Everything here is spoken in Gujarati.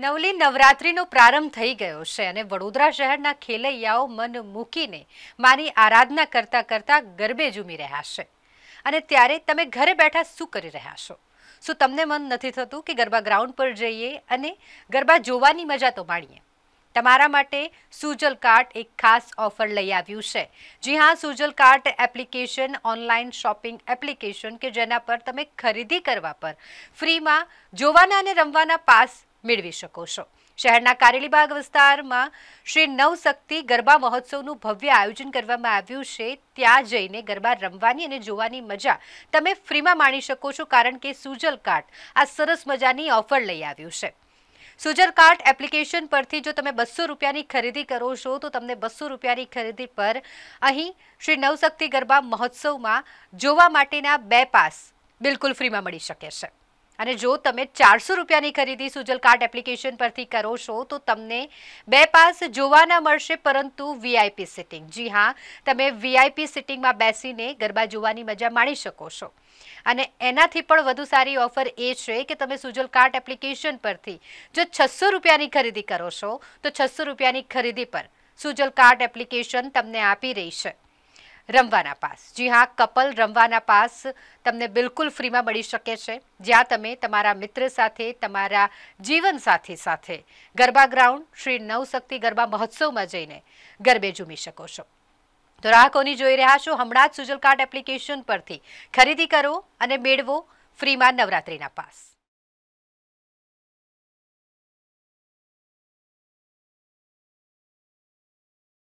નવલી નવરાત્રિનો પ્રારંભ થઈ ગયો છે અને વડોદરા શહેરના ખેલૈયાઓ મન મૂકીને માની આરાધના કરતા કરતા ગરબે ઝૂમી રહ્યા છે અને ત્યારે તમે ઘરે બેઠા શું કરી રહ્યા છો શું તમને મન નથી થતું કે ગરબા ગ્રાઉન્ડ પર જઈએ અને ગરબા જોવાની મજા તો માણીએ તમારા માટે સુજલ કાર્ટ એક ખાસ ઓફર લઈ આવ્યું છે જી હા Sujal cart application online shopping application કે જેના પર તમે ખરીદી કરવા પર ફ્રીમાં જોવાના અને રમવાના પાસ મેળવી શકો છો શહેરના કારેલીબાગ વિસ્તારમાં શ્રી નવશક્તિ ગરબા મહોત્સવનું ભવ્ય આયોજન કરવામાં આવ્યું છે ત્યાં જઈને ગરબા રમવાની અને જોવાની મજા તમે ફ્રીમાં માણી શકો છો કારણ કે સુજલ કાર્ટ આ સરસ મજાની ઓફર લઈ આવ્યું છે સુજલ કાર્ટ એપ્લિકેશન પરથી જો તમે બસો રૂપિયાની ખરીદી કરો છો તો તમને બસો રૂપિયાની ખરીદી પર અહીં શ્રી નવશક્તિ ગરબા મહોત્સવમાં જોવા માટેના બે પાસ બિલકુલ ફ્રીમાં મળી શકે છે અને જો તમે ચારસો રૂપિયાની ખરીદી સુજલ કાર્ડ એપ્લિકેશન પરથી કરો છો તો તમને બે પાસ જોવાના મળશે પરંતુ વીઆઈપી સિટિંગ જી હા તમે વીઆઈપી સિટિંગમાં બેસીને ગરબા જોવાની મજા માણી શકો છો અને એનાથી પણ વધુ સારી ઓફર એ છે કે તમે સુજલ કાર્ડ એપ્લિકેશન પરથી જો છસો રૂપિયાની ખરીદી કરો છો તો છસો રૂપિયાની ખરીદી પર સુજલ કાર્ટ એપ્લિકેશન તમને આપી રહી છે રમવાના પાસ જી હા કપલ રમવાના પાસ તમને બિલકુલ ફ્રીમાં મળી શકે છે જ્યાં તમે તમારા મિત્ર સાથે તમારા જીવન સાથી સાથે ગરબા ગ્રાઉન્ડ શ્રી નવશક્તિ ગરબા મહોત્સવમાં જઈને ગરબે ઝૂમી શકો છો તો ગ્રાહકોની જોઈ રહ્યા છો હમણાં જ સુજલ કાર્ડ એપ્લિકેશન પરથી ખરીદી કરો અને મેળવો ફ્રીમાં નવરાત્રિના પાસ